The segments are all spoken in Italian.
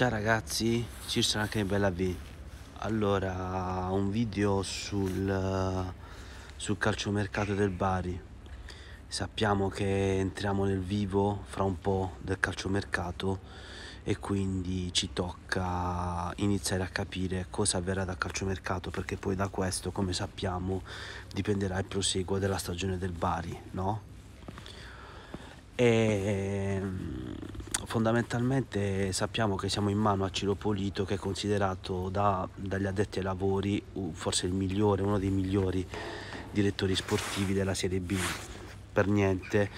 Ciao ragazzi, ci sono anche in Bella V. Allora, un video sul, eh, sul calciomercato del Bari. Sappiamo che entriamo nel vivo fra un po' del calciomercato e quindi ci tocca iniziare a capire cosa avverrà dal calciomercato perché poi da questo, come sappiamo, dipenderà il proseguo della stagione del Bari, no? E ehm, Fondamentalmente sappiamo che siamo in mano a Ciro Polito che è considerato da, dagli addetti ai lavori forse il migliore, uno dei migliori direttori sportivi della Serie B per niente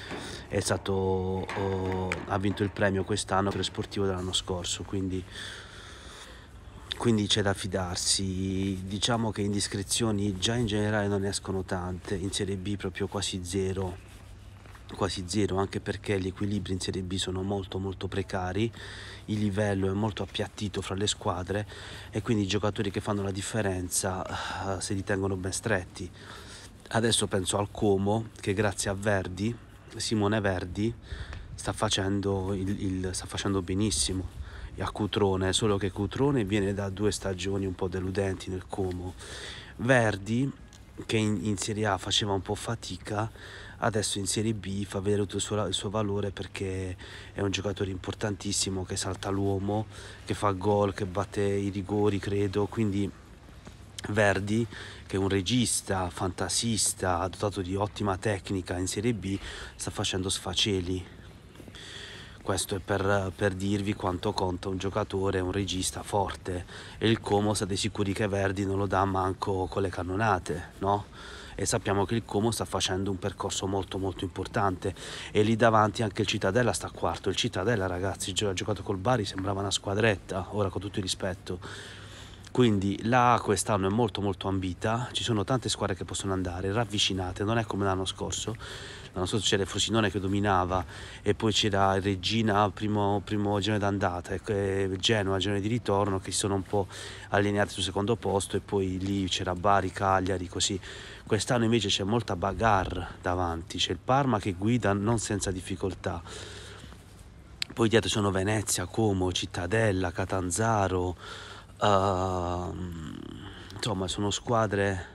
stato, oh, ha vinto il premio quest'anno per il sportivo dell'anno scorso quindi, quindi c'è da fidarsi diciamo che indiscrezioni già in generale non escono tante in Serie B proprio quasi zero quasi zero anche perché gli equilibri in Serie B sono molto molto precari il livello è molto appiattito fra le squadre e quindi i giocatori che fanno la differenza eh, se li tengono ben stretti adesso penso al Como che grazie a Verdi Simone Verdi sta facendo, il, il, sta facendo benissimo a Cutrone, solo che Cutrone viene da due stagioni un po' deludenti nel Como. Verdi, che in, in Serie A faceva un po' fatica, adesso in Serie B fa vedere tutto il suo, il suo valore perché è un giocatore importantissimo che salta l'uomo, che fa gol, che batte i rigori credo, quindi Verdi, che è un regista fantasista, dotato di ottima tecnica in Serie B, sta facendo sfaceli. Questo è per, per, dirvi quanto conta un giocatore, un regista forte. E il Como state sicuri che Verdi non lo dà manco con le cannonate, no? e sappiamo che il Como sta facendo un percorso molto molto importante e lì davanti anche il Cittadella sta quarto, il Cittadella ragazzi ha giocato col Bari sembrava una squadretta, ora con tutto il rispetto quindi la A quest'anno è molto molto ambita, ci sono tante squadre che possono andare, ravvicinate, non è come l'anno scorso, l'anno scorso c'era il Frosinone che dominava e poi c'era Regina primo, primo girone d'andata ecco, e Genoa girone di ritorno che si sono un po' allineati sul secondo posto e poi lì c'era Bari, Cagliari così, quest'anno invece c'è molta bagarre davanti, c'è il Parma che guida non senza difficoltà. Poi dietro sono Venezia, Como, Cittadella, Catanzaro, Ehm, insomma sono squadre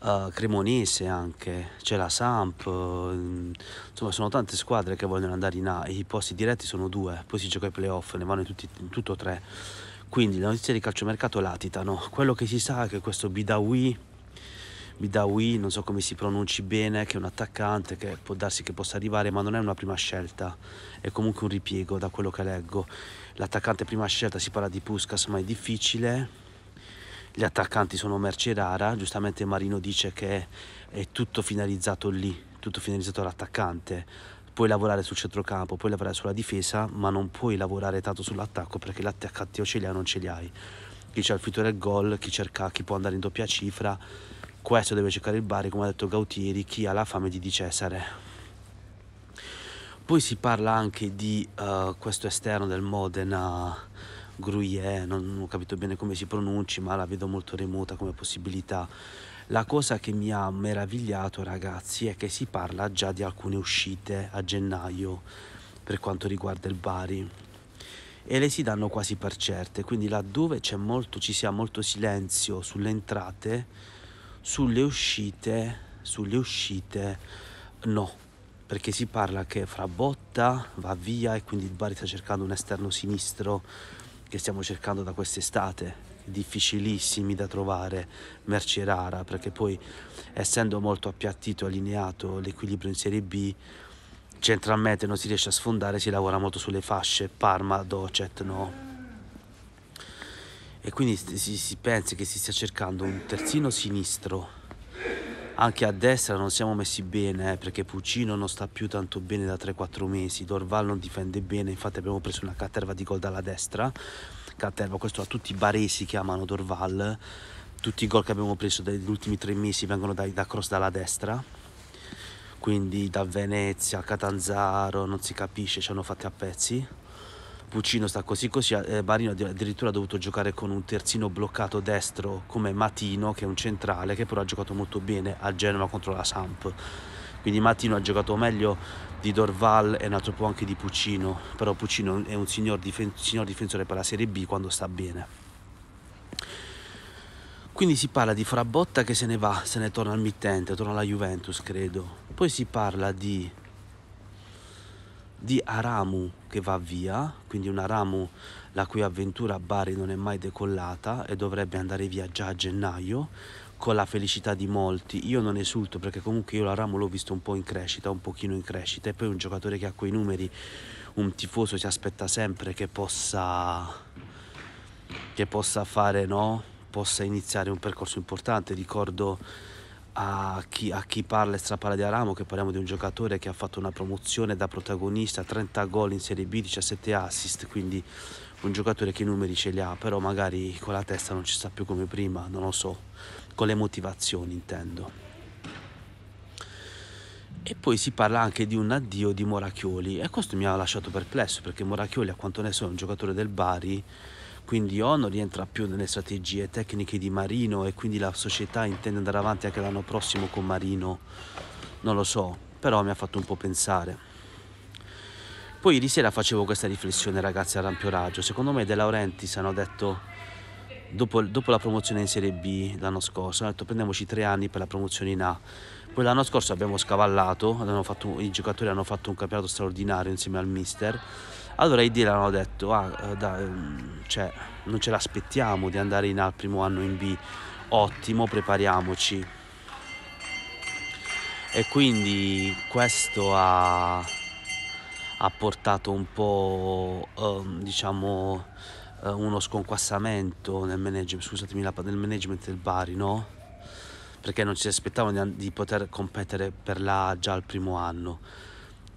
uh, cremonese anche, c'è la Samp, ehm, insomma sono tante squadre che vogliono andare in A, i posti diretti sono due, poi si gioca ai playoff, ne vanno in, tutti, in tutto tre. Quindi le notizie di calciomercato latitano, quello che si sa è che questo Bidawi Bidawi, non so come si pronunci bene, che è un attaccante che può darsi che possa arrivare, ma non è una prima scelta, è comunque un ripiego da quello che leggo. L'attaccante prima scelta si parla di Puskas, ma è difficile. Gli attaccanti sono merce rara, giustamente Marino dice che è tutto finalizzato lì, tutto finalizzato all'attaccante. Puoi lavorare sul centrocampo, puoi lavorare sulla difesa, ma non puoi lavorare tanto sull'attacco perché l'attaccante o ce li hai o non ce li hai. Chi c'è il fitto del gol, chi cerca, chi può andare in doppia cifra questo deve giocare il Bari, come ha detto Gautieri, chi ha la fame di Di Cesare. Poi si parla anche di uh, questo esterno del Modena, Gruyère, non, non ho capito bene come si pronunci, ma la vedo molto remota come possibilità. La cosa che mi ha meravigliato, ragazzi, è che si parla già di alcune uscite a gennaio per quanto riguarda il Bari e le si danno quasi per certe, quindi laddove molto, ci sia molto silenzio sulle entrate sulle uscite, sulle uscite no, perché si parla che fra Botta va via e quindi il Bari sta cercando un esterno sinistro che stiamo cercando da quest'estate, difficilissimi da trovare, merce rara, perché poi essendo molto appiattito e allineato l'equilibrio in Serie B, centralmente non si riesce a sfondare, si lavora molto sulle fasce, Parma, Docet, no e quindi si, si pensa che si stia cercando un terzino sinistro anche a destra non siamo messi bene eh, perché Puccino non sta più tanto bene da 3-4 mesi, Dorval non difende bene, infatti abbiamo preso una caterva di gol dalla destra, caterva questo a tutti i baresi che amano Dorval, tutti i gol che abbiamo preso negli ultimi 3 mesi vengono da, da cross dalla destra, quindi da Venezia, Catanzaro, non si capisce, ci hanno fatti a pezzi. Puccino sta così così, eh, Barino addirittura ha dovuto giocare con un terzino bloccato destro come Matino che è un centrale che però ha giocato molto bene a Genova contro la Samp quindi Mattino ha giocato meglio di Dorval e un altro po' anche di Puccino però Puccino è un signor, difen signor, difensore per la Serie B quando sta bene quindi si parla di Frabotta che se ne va, se ne torna al mittente, torna alla Juventus credo poi si parla di di Aramu che va via, quindi un Aramu la cui avventura a Bari non è mai decollata e dovrebbe andare via già a gennaio, con la felicità di molti. Io non esulto perché comunque io l'Aramu l'ho visto un po' in crescita, un pochino in crescita e poi un giocatore che ha quei numeri, un tifoso si aspetta sempre che possa, che possa fare, no? possa iniziare un percorso importante. Ricordo a chi, a chi parla e straparla di Aramo, che parliamo di un giocatore che ha fatto una promozione da protagonista, 30 gol in Serie B, 17 assist, quindi un giocatore che i numeri ce li ha, però magari con la testa non ci sta più come prima, non lo so, con le motivazioni intendo. E poi si parla anche di un addio di Morachioli e questo mi ha lasciato perplesso perché Morachioli a quanto ne so è un giocatore del Bari quindi O non rientra più nelle strategie tecniche di Marino e quindi la società intende andare avanti anche l'anno prossimo con Marino, non lo so, però mi ha fatto un po' pensare. Poi ieri sera facevo questa riflessione ragazzi a rampio raggio, secondo me De Laurentiis hanno detto dopo, dopo, la promozione in Serie B l'anno scorso, hanno detto prendiamoci tre anni per la promozione in A, poi l'anno scorso abbiamo scavallato, fatto, i giocatori hanno fatto un campionato straordinario insieme al mister allora i Dylan hanno detto, ah, eh, dai, ehm, cioè, non ce l'aspettiamo di andare in al primo anno in B, ottimo, prepariamoci. E quindi questo ha, ha portato un po', um, diciamo, eh, uno sconquassamento nel management, scusatemi, nel management del Bari, no? Perché non ci aspettavano di, di poter competere per la già al primo anno.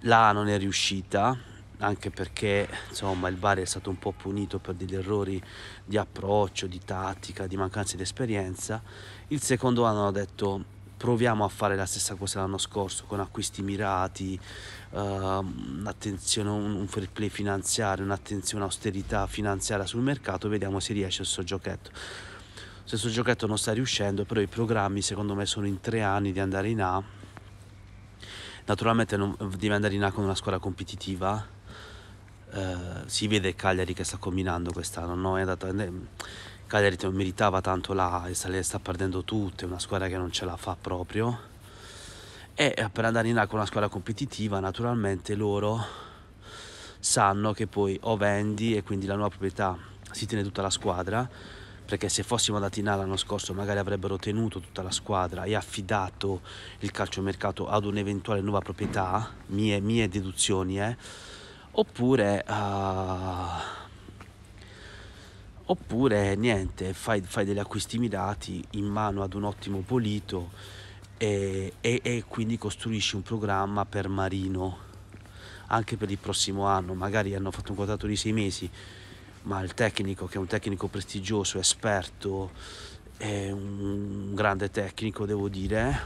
La non è riuscita, anche perché insomma, il Bari è stato un po' punito per degli errori di approccio, di tattica, di mancanza di esperienza. Il secondo anno ha detto proviamo a fare la stessa cosa l'anno scorso con acquisti mirati, uh, un fair play finanziario, un'attenzione austerità finanziaria sul mercato, vediamo se riesce il suo giochetto. Se il suo giochetto non sta riuscendo, però i programmi secondo me sono in tre anni di andare in A. Naturalmente non, devi andare in A con una squadra competitiva, eh, si vede Cagliari che sta combinando quest'anno. No? Andato, eh, Cagliari meritava tanto la e sta perdendo tutte, una squadra che non ce la fa proprio. E per andare in A con una squadra competitiva, naturalmente loro sanno che poi o vendi e quindi la nuova proprietà si tiene tutta la squadra, perché se fossimo andati in A l'anno scorso magari avrebbero tenuto tutta la squadra e affidato il calciomercato ad un'eventuale nuova proprietà, mie, mie deduzioni, eh oppure, uh, oppure niente, fai, fai, degli acquisti mirati in mano ad un ottimo polito e, e, e quindi costruisci un programma per Marino anche per il prossimo anno, magari hanno fatto un contratto di sei mesi, ma il tecnico che è un tecnico prestigioso, esperto, è un grande tecnico, devo dire,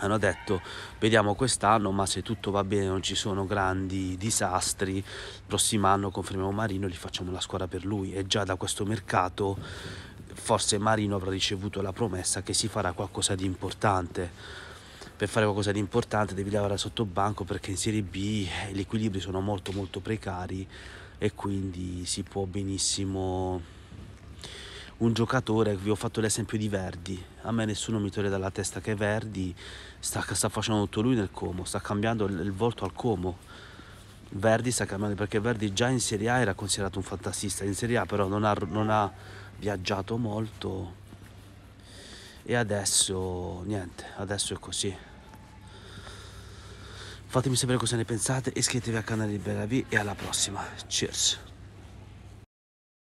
hanno detto vediamo quest'anno ma se tutto va bene non ci sono grandi disastri il prossimo anno confermiamo Marino e gli facciamo la squadra per lui e già da questo mercato forse Marino avrà ricevuto la promessa che si farà qualcosa di importante per fare qualcosa di importante devi lavorare sotto banco perché in Serie B eh, gli equilibri sono molto molto precari e quindi si può benissimo un giocatore, vi ho fatto l'esempio di Verdi, a me nessuno mi toglie dalla testa che Verdi sta, sta facendo tutto lui nel Como, sta cambiando il, il volto al Como. Verdi sta cambiando perché Verdi già in Serie A era considerato un fantasista, in Serie A però non ha, non ha viaggiato molto e adesso niente, adesso è così. Fatemi sapere cosa ne pensate, iscrivetevi al canale di Belavi e alla prossima. Cheers!